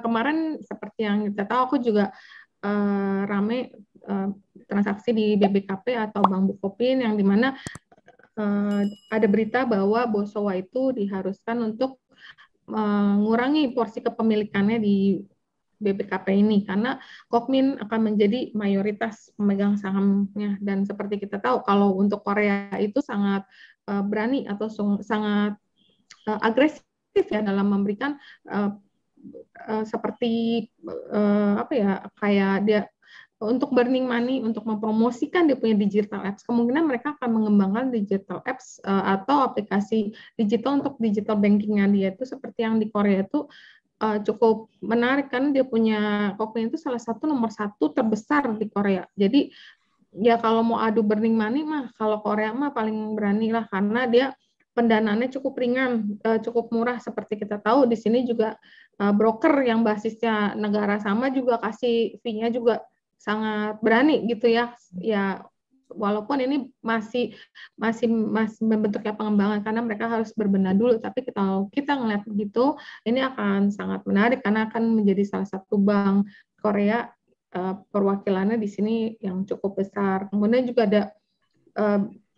kemarin seperti yang kita tahu aku juga uh, rame uh, transaksi di BBKP atau Bank Bukopin yang dimana uh, eh, ada berita bahwa Bosowa itu diharuskan untuk mengurangi porsi kepemilikannya di BBKP ini karena Kokmin akan menjadi mayoritas pemegang sahamnya dan seperti kita tahu kalau untuk Korea itu sangat uh, berani atau sangat uh, agresif ya dalam memberikan uh, Eh, seperti uh, apa ya kayak dia untuk burning money untuk mempromosikan dia punya digital apps kemungkinan mereka akan mengembangkan digital apps uh, atau aplikasi digital untuk digital bankingnya dia itu seperti yang di Korea itu uh, cukup menarik kan dia punya kopi itu salah satu nomor satu terbesar di Korea jadi ya kalau mau adu burning money mah kalau Korea mah paling berani lah karena dia pendanaannya cukup ringan, eh, cukup murah seperti kita tahu di sini juga eh, broker yang basisnya negara sama juga kasih fee-nya juga sangat berani gitu ya. Ya walaupun ini masih masih masih membentuknya pengembangan karena mereka harus berbenah dulu tapi kita kita ngeliat gitu ini akan sangat menarik karena akan menjadi salah satu bank Korea eh, perwakilannya di sini yang cukup besar. Kemudian juga ada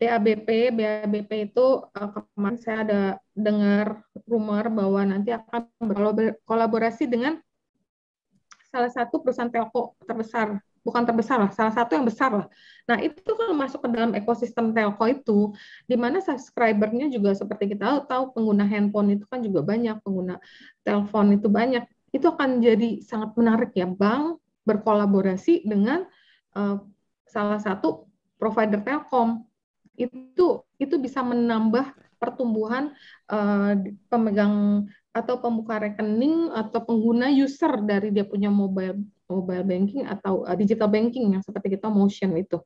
BABP, BABP itu uh, kemarin saya ada dengar rumor bahwa nanti akan berkolaborasi dengan salah satu perusahaan telco terbesar, bukan terbesar lah, salah satu yang besar lah. Nah itu kalau masuk ke dalam ekosistem telco itu, di mana subscribernya juga seperti kita tahu, tahu pengguna handphone itu kan juga banyak, pengguna telepon itu banyak, itu akan jadi sangat menarik ya, bank berkolaborasi dengan uh, salah satu provider telkom itu itu bisa menambah pertumbuhan uh, pemegang atau pembuka rekening atau pengguna user dari dia punya mobile mobile banking atau uh, digital banking yang seperti kita motion itu.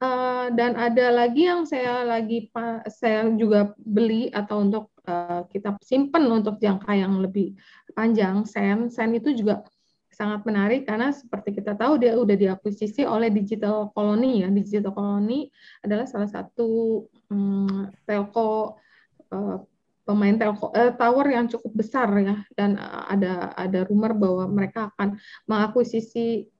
Uh, dan ada lagi yang saya lagi saya juga beli atau untuk uh, kita simpan untuk jangka yang lebih panjang sen sen itu juga sangat menarik karena seperti kita tahu dia udah diakuisisi oleh Digital Colony ya. Digital Colony adalah salah satu um, telco uh, pemain telco uh, tower yang cukup besar ya dan uh, ada ada rumor bahwa mereka akan mengakuisisi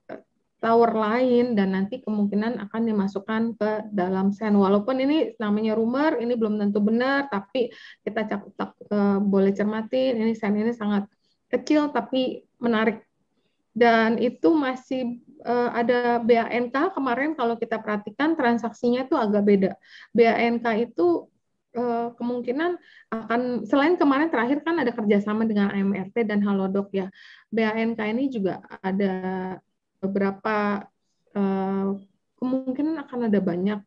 tower lain dan nanti kemungkinan akan dimasukkan ke dalam sen. Walaupun ini namanya rumor, ini belum tentu benar, tapi kita cak, cak, uh, boleh cermati ini sen ini sangat kecil tapi menarik dan itu masih uh, ada BANK kemarin kalau kita perhatikan transaksinya itu agak beda. BANK itu uh, kemungkinan akan selain kemarin terakhir kan ada kerjasama dengan AMRT dan Halodoc ya. BANK ini juga ada beberapa uh, kemungkinan akan ada banyak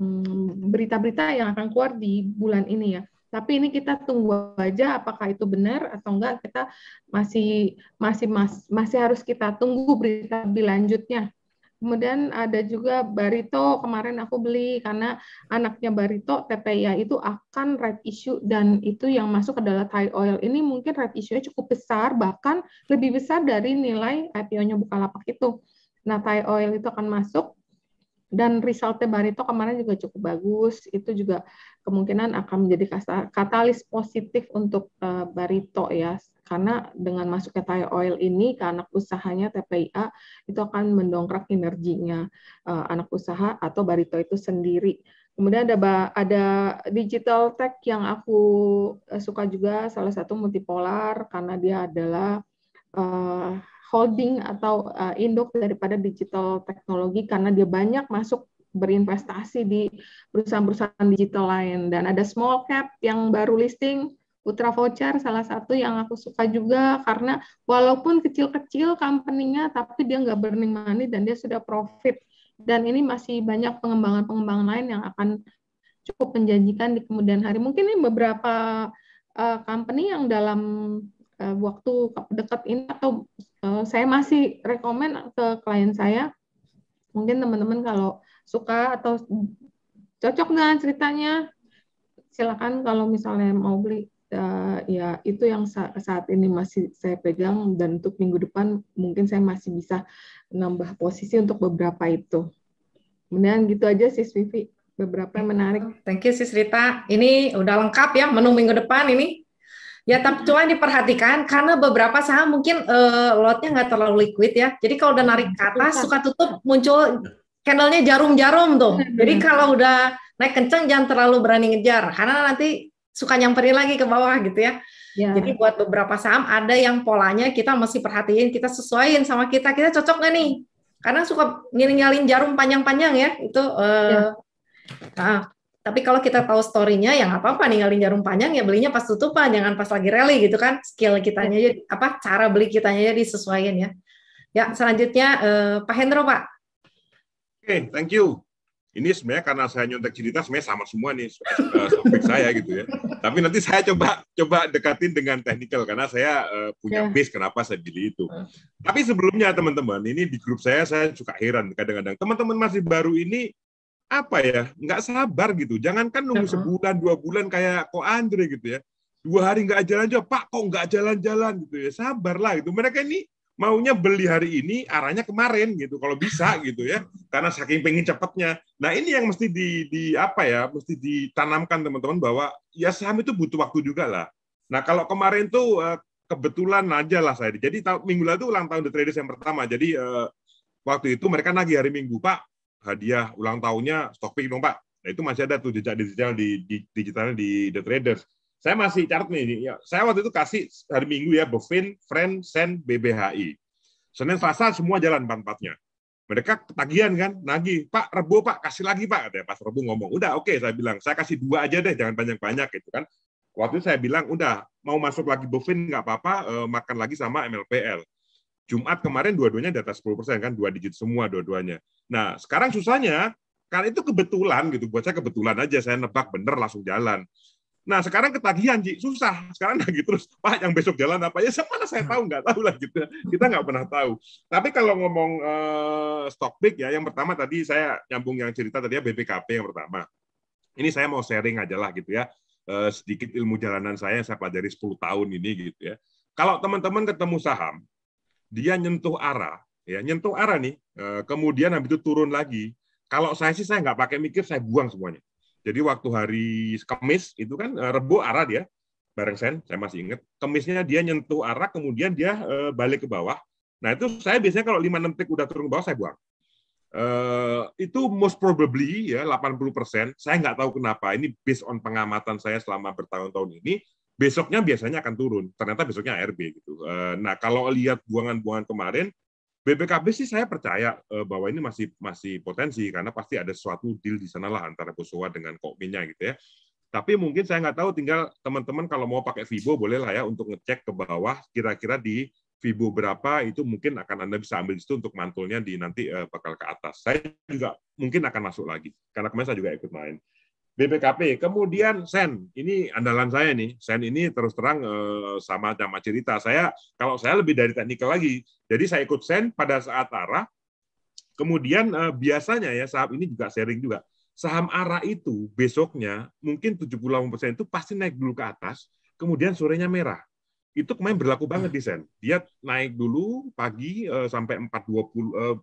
hmm, berita-berita yang akan keluar di bulan ini ya. Tapi ini kita tunggu aja apakah itu benar atau enggak. Kita masih masih mas, masih harus kita tunggu berita lebih lanjutnya. Kemudian ada juga Barito, kemarin aku beli karena anaknya Barito, TPIA itu akan red issue dan itu yang masuk adalah Thai Oil. Ini mungkin red issue-nya cukup besar, bahkan lebih besar dari nilai IPO-nya Bukalapak itu. Nah, Thai Oil itu akan masuk, dan resultnya Barito kemarin juga cukup bagus itu juga kemungkinan akan menjadi katalis positif untuk uh, Barito ya karena dengan masuknya Thai Oil ini ke anak usahanya TPIA itu akan mendongkrak energinya uh, anak usaha atau Barito itu sendiri Kemudian ada ada digital tech yang aku eh, suka juga salah satu multipolar karena dia adalah uh, holding atau uh, induk daripada digital teknologi karena dia banyak masuk berinvestasi di perusahaan-perusahaan digital lain dan ada small cap yang baru listing Putra Voucher salah satu yang aku suka juga karena walaupun kecil-kecil company-nya tapi dia nggak burning money dan dia sudah profit dan ini masih banyak pengembangan-pengembangan lain yang akan cukup menjanjikan di kemudian hari. Mungkin ini beberapa uh, company yang dalam uh, waktu dekat ini atau uh, saya masih rekomend ke klien saya mungkin teman-teman kalau suka atau cocok dengan ceritanya silakan kalau misalnya mau beli uh, ya itu yang sa saat ini masih saya pegang dan untuk minggu depan mungkin saya masih bisa nambah posisi untuk beberapa itu kemudian gitu aja sih Vivi beberapa yang menarik. Thank you Sis Rita. Ini udah lengkap ya menu minggu depan ini. Ya, tapi cuma diperhatikan karena beberapa saham mungkin uh, lotnya nggak terlalu liquid ya. Jadi kalau udah narik ke atas suka tutup muncul candlenya jarum-jarum tuh. Hmm, hmm, Jadi hmm. kalau udah naik kenceng jangan terlalu berani ngejar karena nanti suka nyamperin lagi ke bawah gitu ya. ya. Jadi buat beberapa saham ada yang polanya kita mesti perhatiin, kita sesuaiin sama kita, kita cocok nggak nih? Karena suka ngiling ngiling jarum panjang-panjang ya, itu uh, ya. Nah, tapi kalau kita tahu story-nya ya nggak apa-apa ninggalin jarum panjang ya belinya pas tutupan, jangan pas lagi rally gitu kan. Skill kitanya iya. jadi apa cara beli kitanya jadi sesuaiin ya. Ya, selanjutnya eh, Pak Hendro, Pak. Oke, okay, thank you. Ini sebenarnya karena saya nyontek cerita sebenarnya sama semua nih topik eh, saya gitu ya. Tapi nanti saya coba coba dekatin dengan teknikal karena saya uh, punya yeah. base kenapa saya beli itu. Uh. Tapi sebelumnya teman-teman, ini di grup saya saya suka heran kadang-kadang teman-teman masih baru ini apa ya nggak sabar gitu jangankan nunggu sebulan dua bulan kayak kok Andre gitu ya dua hari nggak jalan jalan Pak kok nggak jalan-jalan gitu ya sabarlah gitu mereka ini maunya beli hari ini arahnya kemarin gitu kalau bisa gitu ya karena saking pengen cepatnya nah ini yang mesti di, di apa ya mesti ditanamkan teman-teman bahwa ya saham itu butuh waktu juga lah nah kalau kemarin tuh eh, kebetulan aja lah saya jadi minggu lalu ulang tahun The Traders yang pertama jadi eh, waktu itu mereka nagih hari Minggu Pak hadiah ulang tahunnya stock pick dong Pak. Nah itu masih ada tuh jejak digital di, digitalnya di The Traders. Saya masih catat nih, ya. saya waktu itu kasih hari Minggu ya, Bovin, Friend, Sen, BBHI. Senin Selasa semua jalan empat-empatnya. Mereka ketagihan kan, nagih, Pak, rebu Pak, kasih lagi, Pak. ada Pas rebu ngomong, udah oke, okay, saya bilang, saya kasih dua aja deh, jangan banyak-banyak gitu kan. Waktu itu saya bilang, udah, mau masuk lagi Bovin nggak apa-apa, eh, makan lagi sama MLPL. Jumat kemarin dua-duanya di atas 10 persen kan, dua digit semua dua-duanya. Nah sekarang susahnya karena itu kebetulan gitu, buat saya kebetulan aja saya nebak bener langsung jalan. Nah sekarang ketagihan Ji, susah. Sekarang lagi terus, Pak yang besok jalan apa? Ya semuanya saya hmm. tahu, nggak tahu lah gitu. Kita nggak pernah tahu. Tapi kalau ngomong eh, stock pick ya, yang pertama tadi saya nyambung yang cerita tadi ya BPKP yang pertama. Ini saya mau sharing aja lah gitu ya. Eh, sedikit ilmu jalanan saya yang saya pelajari 10 tahun ini gitu ya. Kalau teman-teman ketemu saham, dia nyentuh arah, ya nyentuh arah nih, eh, kemudian habis itu turun lagi. Kalau saya sih saya nggak pakai mikir, saya buang semuanya. Jadi waktu hari Kamis itu kan eh, Rebo arah dia bareng Sen, saya masih ingat. Kemisnya dia nyentuh arah, kemudian dia eh, balik ke bawah. Nah itu saya biasanya kalau 5-6 detik udah turun ke bawah, saya buang. Uh, itu most probably ya 80 persen. Saya nggak tahu kenapa. Ini based on pengamatan saya selama bertahun-tahun ini besoknya biasanya akan turun. Ternyata besoknya ARB gitu. Eh, nah kalau lihat buangan-buangan kemarin, BPKB sih saya percaya eh, bahwa ini masih masih potensi karena pasti ada suatu deal di sana lah antara Bosowa dengan Kokminya gitu ya. Tapi mungkin saya nggak tahu, tinggal teman-teman kalau mau pakai Fibo boleh lah ya untuk ngecek ke bawah kira-kira di Fibo berapa itu mungkin akan Anda bisa ambil itu untuk mantulnya di nanti eh, bakal ke atas. Saya juga mungkin akan masuk lagi karena kemarin saya juga ikut main. BPKP. Kemudian Sen, ini andalan saya nih. Sen ini terus terang eh, sama sama cerita. Saya kalau saya lebih dari teknikal lagi. Jadi saya ikut Sen pada saat arah. Kemudian eh, biasanya ya saham ini juga sharing juga. Saham arah itu besoknya mungkin 78% itu pasti naik dulu ke atas, kemudian sorenya merah. Itu kemarin berlaku banget di Sen. Dia naik dulu pagi eh, sampai 420 eh,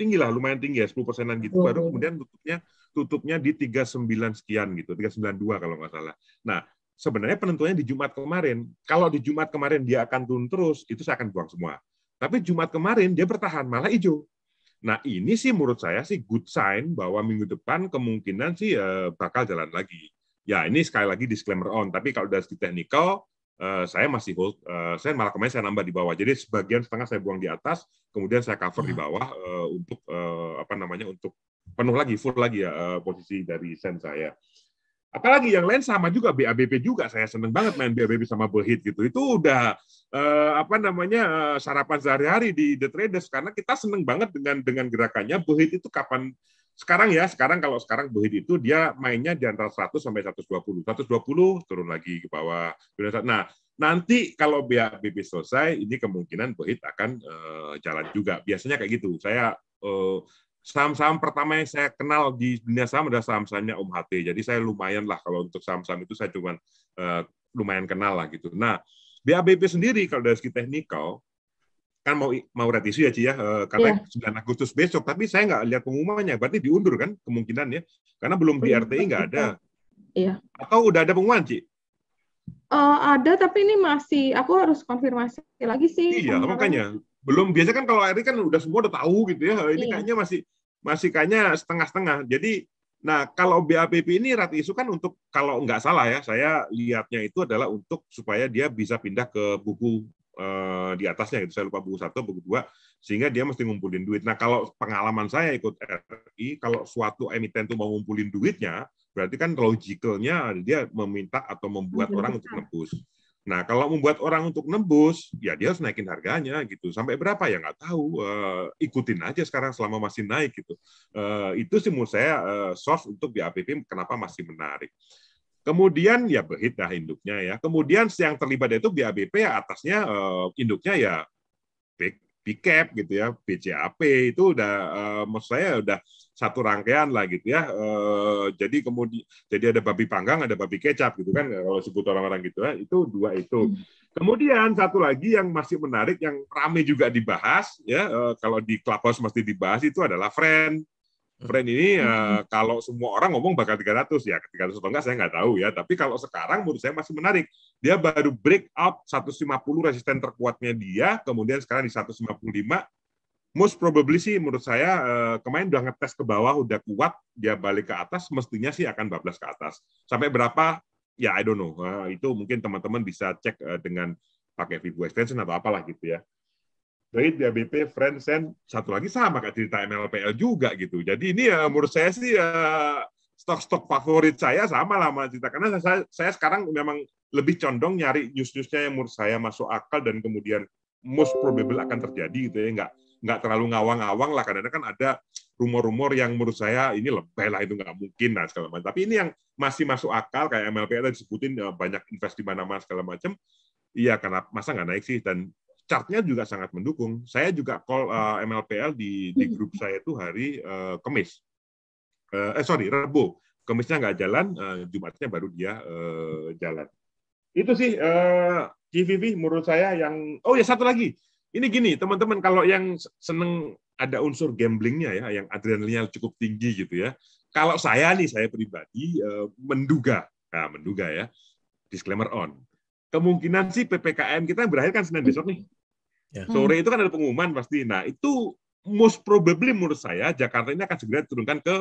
tinggi lah, lumayan tinggi ya 10 persenan gitu, baru kemudian tutupnya tutupnya di 39 sekian gitu, 392 kalau nggak salah. Nah, sebenarnya penentuannya di Jumat kemarin. Kalau di Jumat kemarin dia akan turun terus, itu saya akan buang semua. Tapi Jumat kemarin dia bertahan, malah hijau. Nah, ini sih menurut saya sih good sign bahwa minggu depan kemungkinan sih eh, bakal jalan lagi. Ya, ini sekali lagi disclaimer on, tapi kalau dari segi teknikal, Uh, saya masih hold, uh, saya malah kemarin saya nambah di bawah. Jadi sebagian setengah saya buang di atas, kemudian saya cover di hmm. bawah uh, untuk uh, apa namanya untuk penuh lagi, full lagi ya uh, posisi dari sen saya. Apalagi yang lain sama juga BABP juga saya seneng banget main BABP sama Bohit gitu. Itu udah uh, apa namanya uh, sarapan sehari-hari di The Traders karena kita seneng banget dengan dengan gerakannya Behit itu kapan sekarang ya, sekarang kalau sekarang Bohit itu dia mainnya di antara 100 sampai 120. 120 turun lagi ke bawah. Nah, nanti kalau BABP selesai, ini kemungkinan Bohit akan uh, jalan juga. Biasanya kayak gitu. Saya uh, saham-saham pertama yang saya kenal di dunia saham adalah saham-sahamnya Om HT. Jadi saya lumayan lah kalau untuk saham-saham itu saya cuman uh, lumayan kenal lah gitu. Nah, BABP sendiri kalau dari segi teknikal kan mau mau revisi ya Ci ya eh, karena yeah. Iya. 9 Agustus besok tapi saya nggak lihat pengumumannya berarti diundur kan kemungkinan ya karena belum di RTI nggak ada iya. iya atau udah ada pengumuman Ci uh, ada tapi ini masih aku harus konfirmasi lagi sih iya makanya belum biasa kan kalau RTI kan udah semua udah tahu gitu ya ini iya. kayaknya masih masih kayaknya setengah-setengah. Jadi nah kalau BAPP ini rat isu kan untuk kalau nggak salah ya saya lihatnya itu adalah untuk supaya dia bisa pindah ke buku eh, di atasnya itu saya lupa buku satu buku dua sehingga dia mesti ngumpulin duit. Nah kalau pengalaman saya ikut RI kalau suatu emiten itu mau ngumpulin duitnya berarti kan logicalnya dia meminta atau membuat orang untuk nebus. Nah, kalau membuat orang untuk nembus, ya dia harus naikin harganya gitu. Sampai berapa ya nggak tahu. Uh, ikutin aja sekarang selama masih naik gitu. Uh, itu sih menurut saya uh, eh, source untuk BAPP kenapa masih menarik. Kemudian ya behit dah induknya ya. Kemudian yang terlibat itu BABP ya atasnya uh, induknya ya big BCAP gitu ya, BCAP itu udah uh, maksud saya udah satu rangkaian lah gitu ya. Uh, jadi kemudian jadi ada babi panggang, ada babi kecap gitu kan kalau sebut orang-orang gitu ya, itu dua itu. Hmm. Kemudian satu lagi yang masih menarik yang rame juga dibahas ya uh, kalau di Clubhouse mesti dibahas itu adalah friend Hmm. Friend ini uh, kalau semua orang ngomong bakal 300 ya, 300 atau enggak saya nggak tahu ya. Tapi kalau sekarang menurut saya masih menarik. Dia baru break up 150 resisten terkuatnya dia, kemudian sekarang di 155. Most probably sih menurut saya uh, kemarin udah ngetes ke bawah, udah kuat, dia balik ke atas, mestinya sih akan bablas ke atas. Sampai berapa? Ya I don't know. Uh, itu mungkin teman-teman bisa cek uh, dengan pakai Vivo extension atau apalah gitu ya trade BABP, friends, and satu lagi sama kayak cerita MLPL juga gitu. Jadi ini ya menurut saya sih ya stok-stok favorit saya sama lah sama cerita karena saya, saya sekarang memang lebih condong nyari news-newsnya yang menurut saya masuk akal dan kemudian most probable akan terjadi gitu ya nggak nggak terlalu ngawang-ngawang lah karena kan ada rumor-rumor yang menurut saya ini lebay lah itu nggak mungkin lah segala macam tapi ini yang masih masuk akal kayak MLPL disebutin eh, banyak invest di mana-mana segala macam iya karena masa nggak naik sih dan chartnya juga sangat mendukung. Saya juga call uh, eh, MLPL di, di hmm. grup saya itu hari uh, Kemis. Uh, eh sorry Rabu. Kemisnya nggak jalan, uh, Jumatnya baru dia uh, jalan. Itu sih uh, GVV menurut saya yang oh ya satu lagi. Ini gini teman-teman kalau yang seneng ada unsur gamblingnya ya, yang adrenalinnya cukup tinggi gitu ya. Kalau saya nih saya pribadi uh, menduga, nah, menduga ya, disclaimer on kemungkinan sih PPKM kita berakhir kan Senin besok nih. Ya. Sore itu kan ada pengumuman pasti. Nah itu most probably menurut saya Jakarta ini akan segera diturunkan ke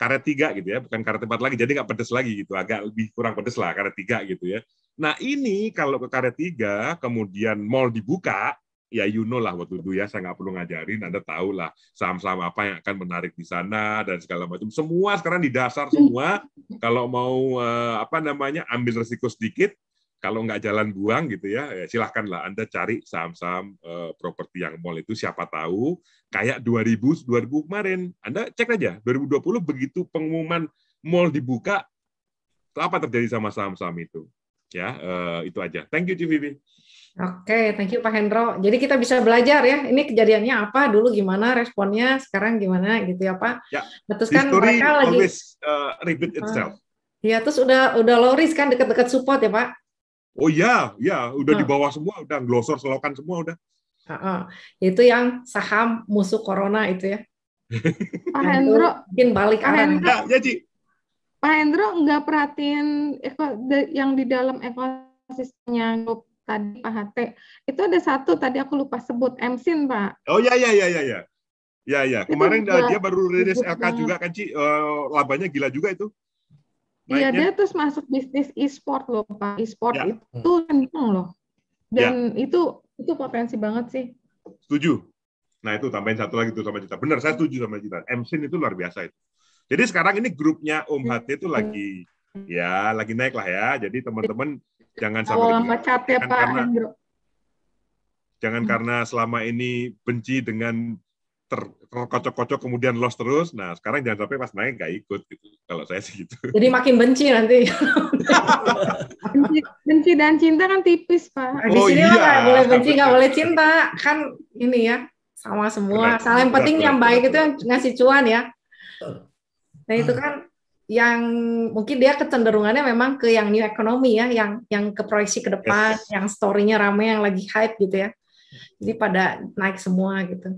karet tiga gitu ya, bukan karet empat lagi. Jadi nggak pedes lagi gitu, agak lebih kurang pedes lah karet tiga gitu ya. Nah ini kalau ke karet tiga kemudian mall dibuka, ya you know lah waktu itu ya saya nggak perlu ngajarin anda tahu lah saham-saham apa yang akan menarik di sana dan segala macam semua sekarang di dasar semua kalau mau eh, apa namanya ambil resiko sedikit kalau nggak jalan buang gitu ya, ya silahkanlah Anda cari saham-saham uh, properti yang mall itu siapa tahu kayak 2000 2000 kemarin. Anda cek aja 2020 begitu pengumuman mall dibuka apa terjadi sama saham-saham itu. Ya, uh, itu aja. Thank you CVB. Oke, okay, thank you Pak Hendro. Jadi kita bisa belajar ya, ini kejadiannya apa dulu, gimana responnya, sekarang gimana gitu ya Pak. Ya, yeah. terus kan mereka lagi uh, repeat ah. itself. Uh, terus udah udah low risk kan dekat-dekat support ya Pak. Oh ya, ya udah di bawah semua, udah glosor selokan semua udah. Uh-uh. Itu yang saham musuh corona itu ya. Pak Hendro mungkin balik Pak Hendro, ya, Ci. Pak Hendro nggak perhatiin yang di dalam ekosistemnya tadi Pak Hate. Itu ada satu tadi aku lupa sebut MSIN Pak. Oh ya ya ya ya ya. Ya ya, kemarin eh, dia baru rilis LK juga kan Ci, uh, labanya gila juga itu. Iya, dia terus masuk bisnis e-sport loh, Pak. E-sport ya. itu kenceng hmm. loh. Ya. Dan ya. itu itu potensi banget sih. Setuju. Nah, itu tambahin satu lagi tuh sama Cita. Benar, saya setuju sama Cita. MC itu luar biasa itu. Jadi sekarang ini grupnya Om HT itu lagi ya lagi naik lah ya. Jadi teman-teman jangan sampai oh, mecat ya, Pak. Karena, jangan hmm. karena selama ini benci dengan terkocok-kocok kemudian loss terus. Nah, sekarang jangan sampai pas naik nggak ikut gitu. Kalau saya sih gitu. Jadi makin benci nanti. benci, benci dan cinta kan tipis, Pak. oh, di sini iya. nggak boleh benci, nggak boleh cinta. Kan ini ya, sama semua. Salah yang penting yang baik itu yang ngasih cuan ya. Nah, itu kan yang mungkin dia kecenderungannya memang ke yang new economy ya, yang yang ke proyeksi ke depan, yes. yang story-nya rame, yang lagi hype gitu ya. Jadi pada naik semua gitu.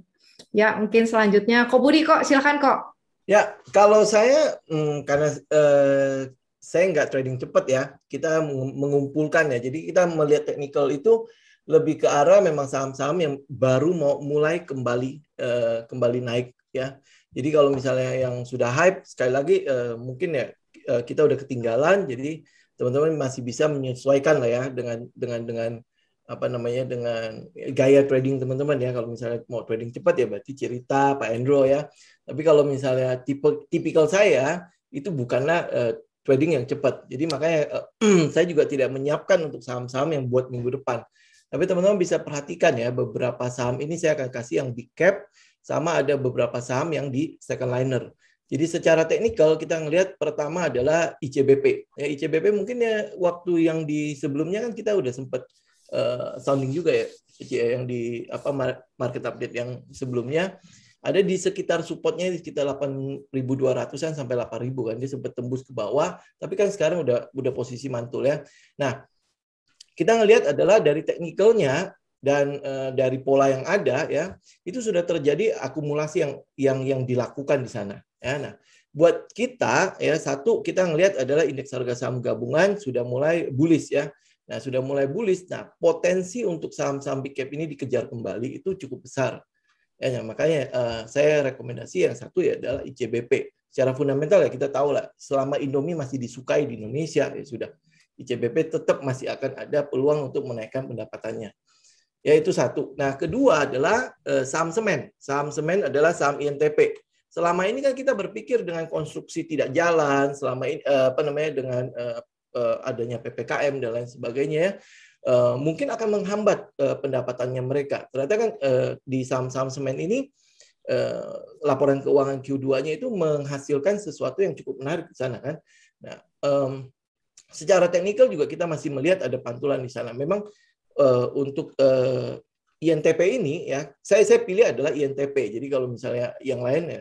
Ya, mungkin selanjutnya Kok Budi kok, silahkan kok. Ya, kalau saya hmm, karena eh, saya nggak trading cepat ya, kita mengumpulkan ya. Jadi kita melihat technical itu lebih ke arah memang saham-saham yang baru mau mulai kembali eh, kembali naik ya. Jadi kalau misalnya yang sudah hype sekali lagi eh, mungkin ya eh, kita udah ketinggalan. Jadi teman-teman masih bisa menyesuaikan lah ya dengan dengan dengan apa namanya dengan gaya trading teman-teman ya kalau misalnya mau trading cepat ya berarti cerita Pak Endro ya tapi kalau misalnya tipe tipikal saya itu bukanlah uh, trading yang cepat jadi makanya uh, saya juga tidak menyiapkan untuk saham-saham yang buat minggu depan tapi teman-teman bisa perhatikan ya beberapa saham ini saya akan kasih yang big cap sama ada beberapa saham yang di second liner jadi secara teknikal kita ngelihat pertama adalah ICBP. Ya, ICBP mungkin ya waktu yang di sebelumnya kan kita udah sempat Eh, sounding juga ya, ya yang di apa market update yang sebelumnya ada di sekitar supportnya di sekitar 8.200-an sampai 8.000 kan dia sempat tembus ke bawah tapi kan sekarang udah udah posisi mantul ya. Nah, kita ngelihat adalah dari teknikalnya dan e, dari pola yang ada ya itu sudah terjadi akumulasi yang yang yang dilakukan di sana ya. Nah, buat kita ya satu kita ngelihat adalah indeks harga saham gabungan sudah mulai bullish ya Nah, sudah mulai bullish. Nah, potensi untuk saham-saham big cap ini dikejar kembali itu cukup besar. Ya, nah, makanya uh, saya rekomendasi yang satu ya adalah ICBP. Secara fundamental ya kita tahu lah, selama Indomie masih disukai di Indonesia ya sudah ICBP tetap masih akan ada peluang untuk menaikkan pendapatannya. Ya itu satu. Nah, kedua adalah uh, saham semen. Saham semen adalah saham INTP. Selama ini kan kita berpikir dengan konstruksi tidak jalan, selama ini eh, apa namanya dengan uh, Eh, adanya ppkm dan lain sebagainya ya eh, mungkin akan menghambat eh, pendapatannya mereka ternyata kan di saham-saham semen ini laporan keuangan Q2-nya itu menghasilkan sesuatu yang cukup menarik di sana kan nah secara teknikal juga kita masih melihat ada pantulan di sana memang untuk INTP ini ya saya saya pilih adalah INTP jadi kalau misalnya yang lain ya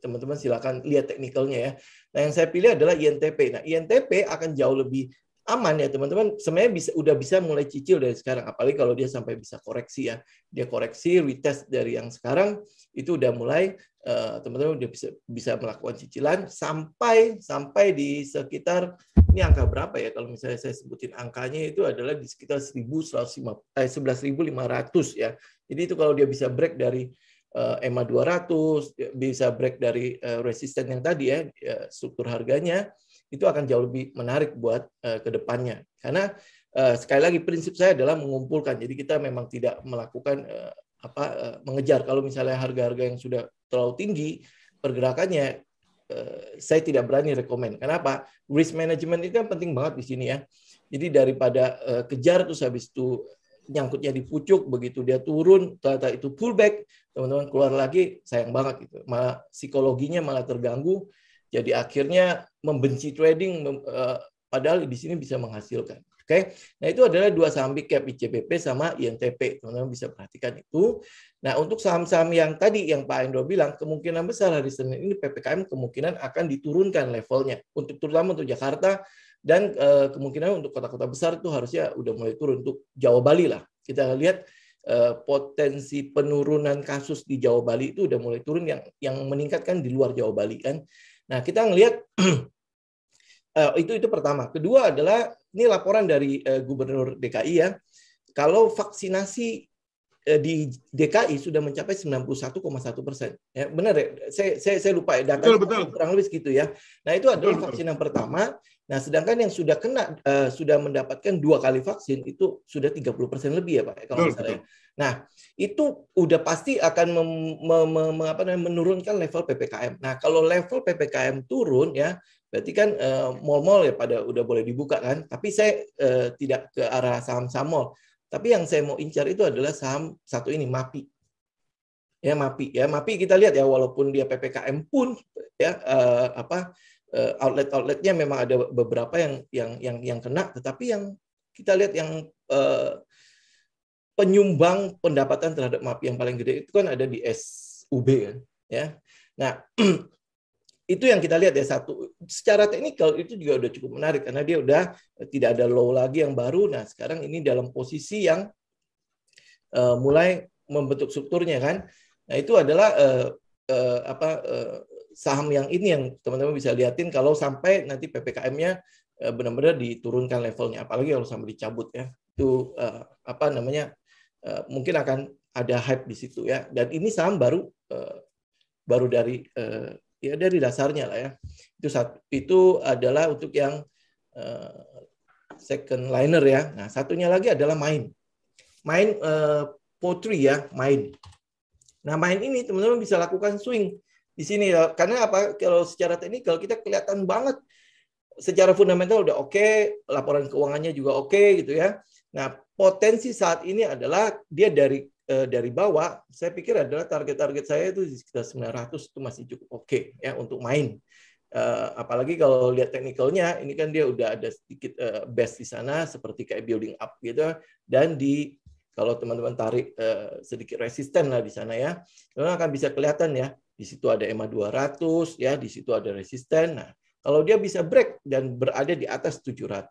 teman-teman silakan lihat teknikalnya ya. Nah, yang saya pilih adalah INTP. Nah, INTP akan jauh lebih aman ya teman-teman sebenarnya bisa udah bisa mulai cicil dari sekarang apalagi kalau dia sampai bisa koreksi ya dia koreksi retest dari yang sekarang itu udah mulai eh, teman-teman uh, udah bisa bisa melakukan cicilan sampai sampai di sekitar ini angka berapa ya kalau misalnya saya sebutin angkanya itu adalah di sekitar 1150 eh 11.500 ya jadi itu kalau dia bisa break dari EMA eh, 200 bisa break dari eh, resisten yang tadi ya, ya struktur harganya itu akan jauh lebih menarik buat eh, ke depannya karena sekali lagi prinsip saya adalah mengumpulkan jadi kita memang tidak melakukan apa mengejar kalau misalnya harga-harga yang sudah terlalu tinggi pergerakannya saya tidak berani rekomend. Kenapa? Risk management itu kan penting banget di sini ya. Jadi daripada kejar terus habis itu nyangkutnya di pucuk begitu dia turun ternyata itu pullback teman-teman keluar lagi sayang banget gitu malah psikologinya malah terganggu jadi akhirnya membenci trading eh, padahal di sini bisa menghasilkan oke okay? nah itu adalah dua saham big cap ICBP sama INTP teman-teman bisa perhatikan itu nah untuk saham-saham yang tadi yang Pak Endo bilang kemungkinan besar hari Senin ini PPKM kemungkinan akan diturunkan levelnya untuk terutama untuk Jakarta dan eh, kemungkinan untuk kota-kota besar itu harusnya udah mulai turun untuk Jawa Bali lah kita lihat Eh, potensi penurunan kasus di Jawa Bali itu udah mulai turun yang yang meningkatkan di luar Jawa Bali kan. Nah, kita ngelihat eh, itu itu pertama. Kedua adalah ini laporan dari eh, Gubernur DKI ya. Kalau vaksinasi Eh, di DKI sudah mencapai 91,1 persen. Ya, benar ya? Saya, saya, saya lupa ya data betul, betul. kurang lebih segitu ya. Nah itu adalah betul, vaksin betul. yang pertama. Nah sedangkan yang sudah kena uh, sudah mendapatkan dua kali vaksin itu sudah 30 persen lebih ya pak ya, kalau betul, misalnya. Betul. Nah itu udah pasti akan mem, mem, mem, apa menurunkan level ppkm. Nah kalau level ppkm turun ya berarti kan uh, eh, mal-mal ya pada udah boleh dibuka kan. Tapi saya uh, tidak ke arah saham-saham mal tapi yang saya mau incar itu adalah saham satu ini MAPI. Ya MAPI ya MAPI kita lihat ya walaupun dia PPKM pun ya uh, apa uh, outlet-outletnya memang ada beberapa yang yang yang yang kena tetapi yang kita lihat yang uh, penyumbang pendapatan terhadap MAPI yang paling gede itu kan ada di SUB kan, ya. Nah, itu yang kita lihat ya satu secara teknikal itu juga udah cukup menarik karena dia udah eh, tidak ada low lagi yang baru nah sekarang ini dalam posisi yang uh, mulai membentuk strukturnya kan nah itu adalah uh, uh, apa uh, saham yang ini yang teman-teman bisa lihatin kalau sampai nanti ppkm-nya benar-benar diturunkan levelnya apalagi kalau sampai dicabut ya itu uh, apa namanya uh, mungkin akan ada hype di situ ya dan ini saham baru uh, baru dari uh, ya dari dasarnya lah ya itu satu itu adalah untuk yang uh, second liner ya nah satunya lagi adalah main main uh, potri ya main nah main ini teman-teman bisa lakukan swing di sini ya. karena apa kalau secara teknikal kita kelihatan banget secara fundamental udah oke okay, laporan keuangannya juga oke okay, gitu ya nah potensi saat ini adalah dia dari Eh, dari bawah, saya pikir adalah target-target saya itu di sekitar 900 itu masih cukup oke okay, ya untuk main. Uh, apalagi kalau lihat teknikalnya, ini kan dia udah ada sedikit uh, base di sana seperti kayak building up gitu dan di kalau teman-teman tarik uh, sedikit resisten lah di sana ya, teman akan bisa kelihatan ya di situ ada EMA 200 ya, di situ ada resisten. Nah, kalau dia bisa break dan berada di atas 760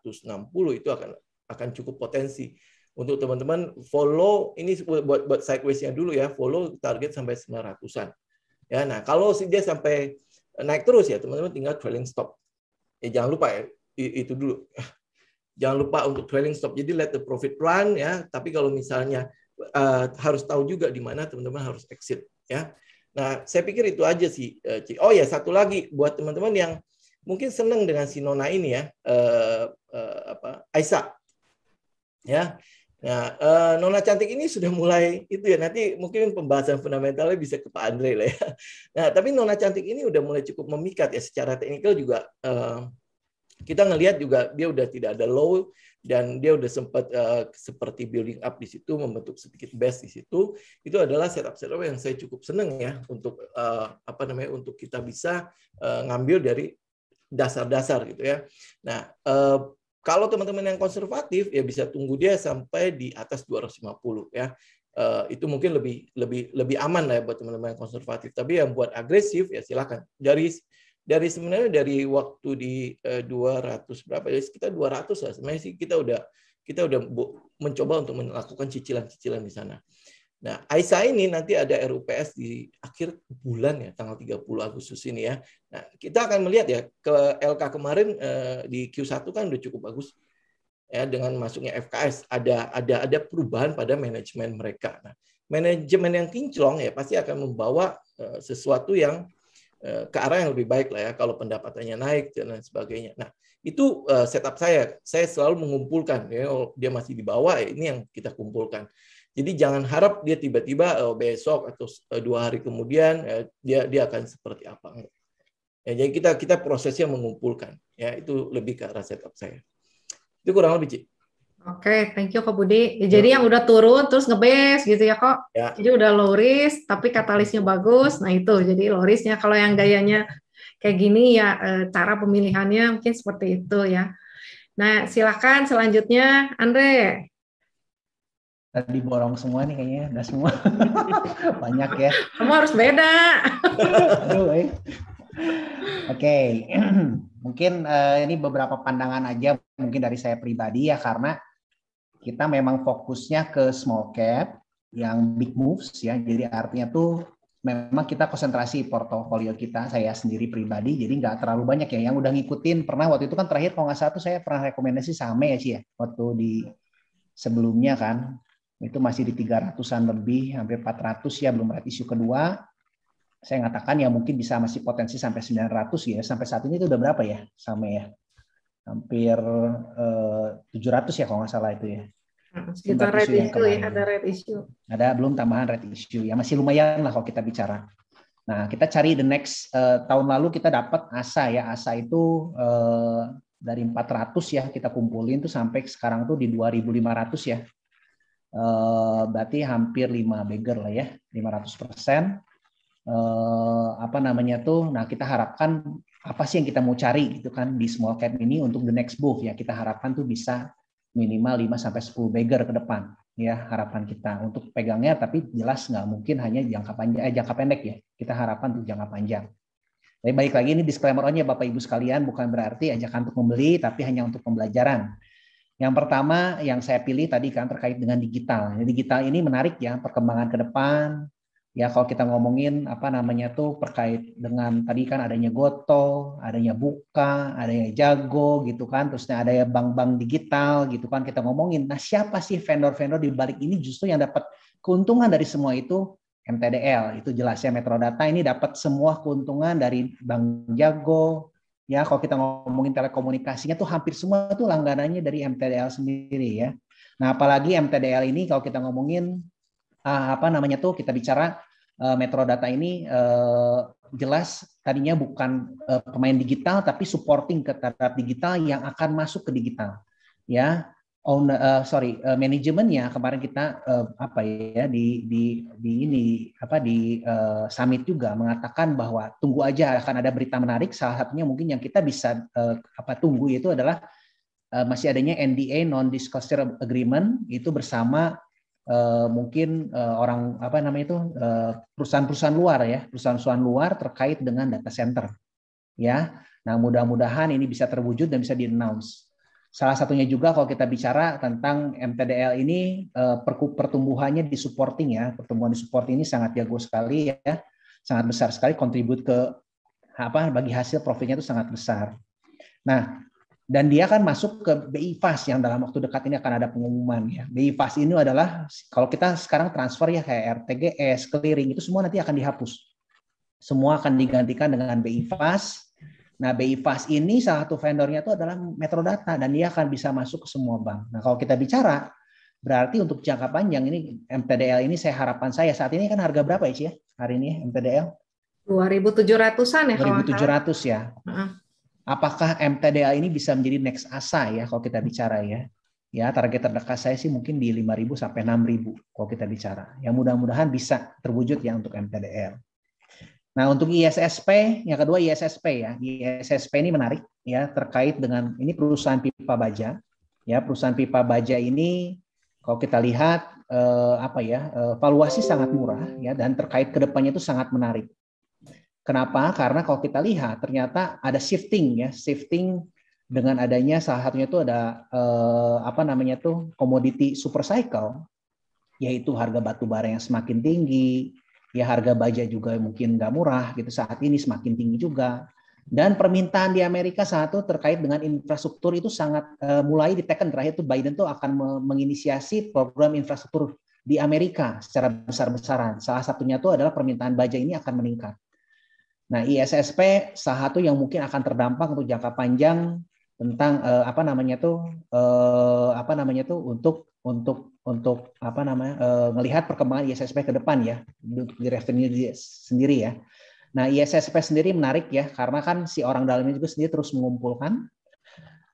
itu akan akan cukup potensi untuk teman-teman follow ini buat buat sideways-nya dulu ya, follow target sampai 900-an. Ya, nah kalau dia sampai naik terus ya teman-teman tinggal trailing stop. Ya jangan lupa ya, itu dulu. Jangan lupa untuk trailing stop. Jadi let the profit run ya, tapi kalau misalnya uh, harus tahu juga di mana teman-teman harus exit ya. Nah, saya pikir itu aja sih. Eh, oh ya, satu lagi buat teman-teman yang mungkin senang dengan si Nona ini ya, uh, eh, apa, Aisyah. Ya, Nah, uh, Nona Cantik ini sudah mulai itu ya. Nanti mungkin pembahasan fundamentalnya bisa ke Pak Andre lah ya. Nah, tapi Nona Cantik ini udah mulai cukup memikat ya secara teknikal juga. Uh, kita ngelihat juga dia udah tidak ada low dan dia udah sempat uh, eh, seperti building up di situ membentuk sedikit base di situ itu adalah setup setup yang saya cukup seneng ya untuk uh, apa namanya untuk kita bisa uh, ngambil dari dasar-dasar gitu ya nah uh, kalau teman-teman yang konservatif ya bisa tunggu dia sampai di atas 250 ya. Uh, itu mungkin lebih lebih lebih aman lah ya buat teman-teman yang konservatif. Tapi yang buat agresif ya silakan. Dari dari sebenarnya dari waktu di uh, eh, 200 berapa ya sekitar 200 lah sebenarnya sih kita udah kita udah mencoba untuk melakukan cicilan-cicilan di sana. Nah, AISA ini nanti ada RUPS di akhir bulan ya, tanggal 30 Agustus ini ya. Nah, kita akan melihat ya, ke LK kemarin eh, di Q1 kan udah cukup bagus ya dengan masuknya FKS ada ada ada perubahan pada manajemen mereka. Nah, manajemen yang kinclong ya pasti akan membawa eh, sesuatu yang eh, ke arah yang lebih baik lah ya kalau pendapatannya naik dan lain sebagainya. Nah, itu eh, setup saya. Saya selalu mengumpulkan ya dia masih di bawah ini yang kita kumpulkan. Jadi jangan harap dia tiba-tiba uh, besok atau eh, dua hari kemudian uh, dia dia akan seperti apa. Ya, jadi kita kita prosesnya mengumpulkan. Ya itu lebih ke arah setup saya. Itu kurang lebih. Cik. Oke, okay, thank you Kak Budi. Ya, ya, jadi yang udah turun terus ngebes gitu ya kok. Ya. Jadi udah loris tapi katalisnya bagus. Nah itu jadi lorisnya kalau yang gayanya kayak gini ya cara pemilihannya mungkin seperti itu ya. Nah silakan selanjutnya Andre tadi borong semua nih kayaknya udah semua banyak ya kamu harus beda eh. oke okay. mungkin uh, ini beberapa pandangan aja mungkin dari saya pribadi ya karena kita memang fokusnya ke small cap yang big moves ya jadi artinya tuh memang kita konsentrasi portofolio kita saya sendiri pribadi jadi nggak terlalu banyak ya yang udah ngikutin pernah waktu itu kan terakhir kalau nggak satu saya pernah rekomendasi sama ya sih ya waktu di sebelumnya kan itu masih di 300-an lebih, hampir 400 ya, belum berarti isu kedua. Saya mengatakan ya mungkin bisa masih potensi sampai 900 ya, sampai saat ini itu udah berapa ya, sama ya, hampir eh, tujuh eh, 700 ya kalau nggak salah itu ya. Sekitar red issue ya, ada red issue. Ada belum tambahan red issue, ya masih lumayan lah kalau kita bicara. Nah, kita cari the next eh, tahun lalu kita dapat ASA ya. ASA itu eh, dari 400 ya kita kumpulin tuh sampai sekarang tuh di 2500 ya. Eh, berarti hampir 5 bigger lah ya, 500 persen. Eh, apa namanya tuh? Nah kita harapkan apa sih yang kita mau cari gitu kan di small cap ini untuk the next move ya kita harapkan tuh bisa minimal 5 sampai 10 bigger ke depan ya harapan kita untuk pegangnya tapi jelas nggak mungkin hanya jangka panjang eh, jangka pendek ya kita harapan untuk jangka panjang tapi baik lagi ini disclaimer-nya Bapak Ibu sekalian bukan berarti ajakan untuk membeli tapi hanya untuk pembelajaran yang pertama yang saya pilih tadi kan terkait dengan digital. Digital ini menarik ya perkembangan ke depan. Ya kalau kita ngomongin apa namanya tuh terkait dengan tadi kan adanya Goto, adanya Buka, adanya Jago gitu kan, terusnya ada ya bank-bank digital gitu kan kita ngomongin. Nah siapa sih vendor-vendor di balik ini justru yang dapat keuntungan dari semua itu? MTDL itu jelasnya Metrodata ini dapat semua keuntungan dari Bank Jago, ya kalau kita ngomongin telekomunikasinya tuh hampir semua tuh langganannya dari MTDL sendiri ya. Nah, apalagi MTDL ini kalau kita ngomongin ah, apa namanya tuh kita bicara eh, Metro Data ini eh, jelas tadinya bukan eh, pemain digital tapi supporting ke terhadap digital yang akan masuk ke digital. Ya, own uh, eh, sorry uh, manajemennya kemarin kita uh, apa ya di di di ini apa di uh, summit juga mengatakan bahwa tunggu aja akan ada berita menarik salah satunya mungkin yang kita bisa uh, apa tunggu itu adalah uh, masih adanya NDA non disclosure agreement itu bersama uh, mungkin uh, orang apa namanya itu perusahaan-perusahaan luar ya perusahaan-perusahaan luar terkait dengan data center ya nah mudah-mudahan ini bisa terwujud dan bisa di announce Salah satunya juga kalau kita bicara tentang MTDL ini eh, pertumbuhannya di supporting ya, pertumbuhan di supporting ini sangat jago sekali ya, sangat besar sekali kontribut ke apa bagi hasil profitnya itu sangat besar. Nah, dan dia akan masuk ke BI Fast yang dalam waktu dekat ini akan ada pengumuman ya. BI Fast ini adalah kalau kita sekarang transfer ya kayak RTGS, clearing itu semua nanti akan dihapus. Semua akan digantikan dengan BI Fast Nah, BI Fast ini salah satu vendornya itu adalah Metrodata dan dia akan bisa masuk ke semua bank. Nah, kalau kita bicara berarti untuk jangka panjang ini MTDL ini saya harapan saya saat ini kan harga berapa ya, ya? hari ini MTDL? 2.700-an ya 2.700 ya. Apakah MTDL ini bisa menjadi next asa ya kalau kita bicara ya? Ya, target terdekat saya sih mungkin di 5.000 sampai 6.000 kalau kita bicara. Yang mudah-mudahan bisa terwujud ya untuk MTDL. Nah, untuk ISSP, yang kedua ISSP ya. ISSP ini menarik ya terkait dengan ini perusahaan pipa baja. Ya, perusahaan pipa baja ini kalau kita lihat eh, apa ya, eh, valuasi sangat murah ya dan terkait ke depannya itu sangat menarik. Kenapa? Karena kalau kita lihat ternyata ada shifting ya, shifting dengan adanya salah satunya itu ada eh, apa namanya tuh commodity super cycle yaitu harga batu bara yang semakin tinggi, ya harga baja juga mungkin nggak murah gitu saat ini semakin tinggi juga dan permintaan di Amerika satu terkait dengan infrastruktur itu sangat uh, mulai diteken terakhir itu Biden tuh akan menginisiasi program infrastruktur di Amerika secara besar-besaran. Salah satunya itu adalah permintaan baja ini akan meningkat. Nah, ISSP salah satu yang mungkin akan terdampak untuk jangka panjang tentang uh, apa namanya tuh uh, apa namanya tuh untuk untuk untuk apa namanya uh, melihat perkembangan ISSP ke depan ya untuk di revenue di, sendiri ya. Nah ISSP sendiri menarik ya karena kan si orang dalamnya juga sendiri terus mengumpulkan.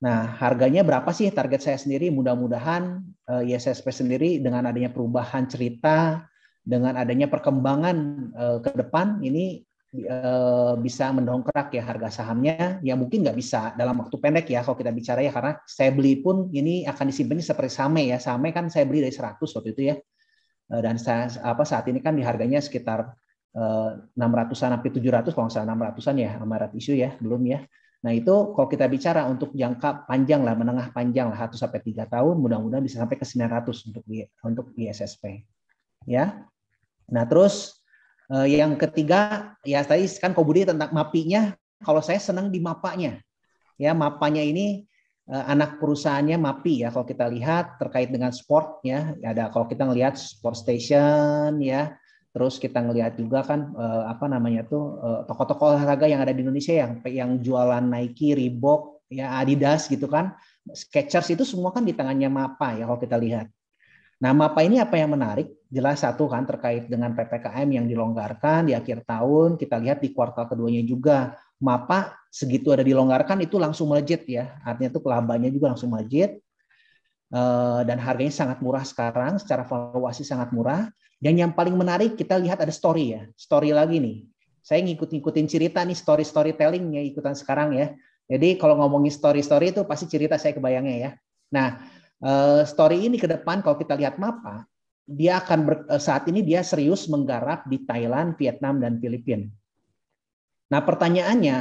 Nah harganya berapa sih target saya sendiri? Mudah-mudahan uh, eh, ISSP sendiri dengan adanya perubahan cerita dengan adanya perkembangan uh, ke depan ini Eh, bisa mendongkrak ya harga sahamnya ya mungkin nggak bisa dalam waktu pendek ya kalau kita bicara ya karena saya beli pun ini akan disimpan seperti same ya same kan saya beli dari 100 waktu itu ya eh, dan saya, apa saat ini kan di harganya sekitar 600-an eh, sampai 700 kalau nggak salah 600-an ya amarat isu ya belum ya Nah itu kalau kita bicara untuk jangka panjang lah, menengah panjang lah, 1 sampai 3 tahun, mudah-mudahan bisa sampai ke 900 untuk di, untuk di SSP. Ya. Nah terus Uh, yang ketiga, ya tadi kan Budi tentang mapinya, kalau saya senang di mapanya. Ya, mapanya ini uh, anak perusahaannya MAPI ya kalau kita lihat terkait dengan sport ya ada kalau kita ngelihat sport station ya terus kita ngelihat juga kan uh, apa namanya tuh toko toko-toko olahraga yang ada di Indonesia yang yang jualan Nike, Reebok, ya Adidas gitu kan. Skechers itu semua kan di tangannya MAPA ya kalau kita lihat. Nah, MAPA ini apa yang menarik? jelas satu kan terkait dengan PPKM yang dilonggarkan di akhir tahun, kita lihat di kuartal keduanya juga MAPA segitu ada dilonggarkan itu langsung melejit ya. Artinya itu kelabanya juga langsung melejit. Eh, dan harganya sangat murah sekarang, secara valuasi sangat murah. Dan yang paling menarik kita lihat ada story ya, story lagi nih. Saya ngikut-ngikutin cerita nih story storytellingnya ikutan sekarang ya. Jadi kalau ngomongin story-story itu pasti cerita saya kebayangnya ya. Nah, eh, story ini ke depan kalau kita lihat MAPA, dia akan ber, eh, saat ini dia serius menggarap di Thailand, Vietnam dan Filipina. Nah, pertanyaannya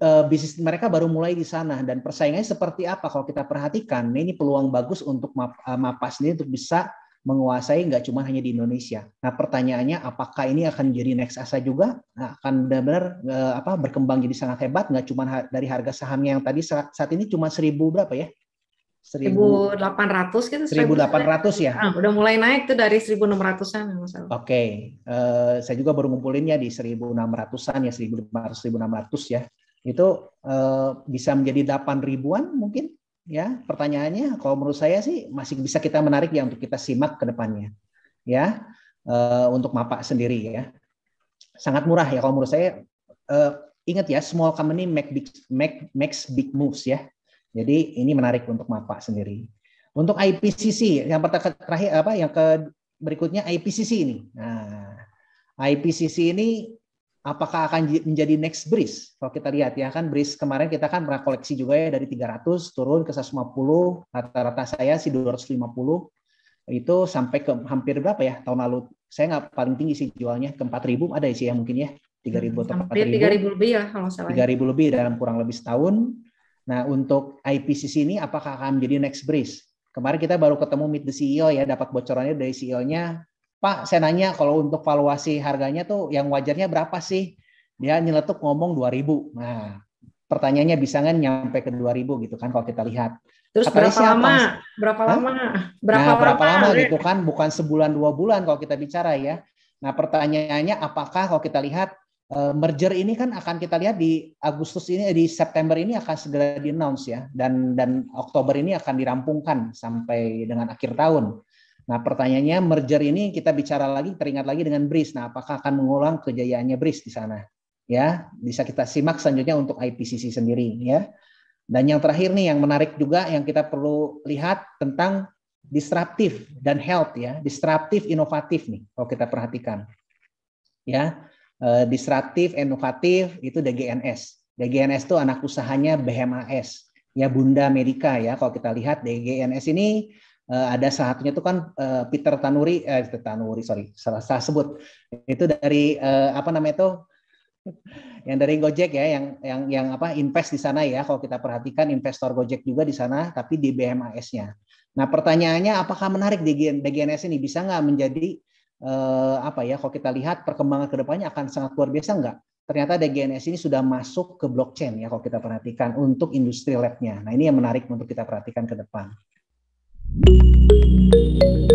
eh, bisnis mereka baru mulai di sana dan persaingannya seperti apa kalau kita perhatikan ini peluang bagus untuk Mapas eh, ini untuk bisa menguasai nggak cuma hanya di Indonesia. Nah pertanyaannya apakah ini akan jadi next asa juga nah, akan benar-benar apa berkembang jadi sangat hebat nggak cuma dari harga sahamnya yang tadi saat ini cuma seribu berapa ya 1800 gitu 1800 ya nah, udah mulai naik tuh dari 1600-an Mas Oke okay. uh, eh, saya juga baru ngumpulinnya di 1600-an ya 1500 1600 ya itu uh, bisa menjadi 8 ribuan mungkin ya pertanyaannya kalau menurut saya sih masih bisa kita menarik ya untuk kita simak ke depannya ya uh, untuk mapak sendiri ya sangat murah ya kalau menurut saya uh, ingat ya small company make big make makes big moves ya jadi ini menarik untuk MAPA sendiri. Untuk IPCC yang terakhir apa yang ke berikutnya IPCC ini. Nah, IPCC ini apakah akan menjadi next breeze? Kalau kita lihat ya kan breeze kemarin kita kan pernah koleksi juga ya dari 300 turun ke 150, rata-rata saya sih 250 itu sampai ke hampir berapa ya tahun lalu saya nggak paling tinggi sih jualnya ke 4000 ada sih ya mungkin ya 3000 atau 4000 hampir 3000 lebih ya kalau salah 3000 ya. lebih dalam kurang lebih setahun Nah, untuk IPCC ini apakah akan menjadi next breeze? Kemarin kita baru ketemu meet the CEO ya, dapat bocorannya dari CEO-nya. Pak, saya nanya kalau untuk valuasi harganya tuh yang wajarnya berapa sih? Dia nyeletuk ngomong 2000. Nah, pertanyaannya bisa nggak nyampe ke 2000 gitu kan kalau kita lihat. Terus berapa siapa? lama? Berapa lama? Nah, berapa nah, berapa lama, lama gitu kan? Bukan sebulan dua bulan kalau kita bicara ya. Nah pertanyaannya apakah kalau kita lihat Eh, merger ini kan akan kita lihat di Agustus ini di September ini akan segera di announce ya dan dan Oktober ini akan dirampungkan sampai dengan akhir tahun. Nah, pertanyaannya merger ini kita bicara lagi teringat lagi dengan BRIS. Nah, apakah akan mengulang kejayaannya BRIS di sana? Ya, bisa kita simak selanjutnya untuk IPCC sendiri ya. Dan yang terakhir nih yang menarik juga yang kita perlu lihat tentang disruptif dan health ya, disruptif inovatif nih kalau kita perhatikan. Ya, Eh, disruptif, inovatif itu DGNS. DGNS itu anak usahanya BMAS, ya Bunda amerika ya. Kalau kita lihat DGNS ini eh, ada satunya itu kan eh, Peter Tanuri, eh, Peter Tanuri, sorry, salah, salah sebut. Itu dari apa namanya itu? yang dari Gojek ya yang yang yang apa invest di sana ya kalau kita perhatikan investor Gojek juga di sana tapi di BMAS-nya. Nah, pertanyaannya apakah menarik DGNS ini bisa nggak menjadi eh, apa ya kalau kita lihat perkembangan kedepannya akan sangat luar biasa nggak? Ternyata DGNS ini sudah masuk ke blockchain ya kalau kita perhatikan untuk industri labnya. Nah ini yang menarik untuk kita perhatikan ke depan.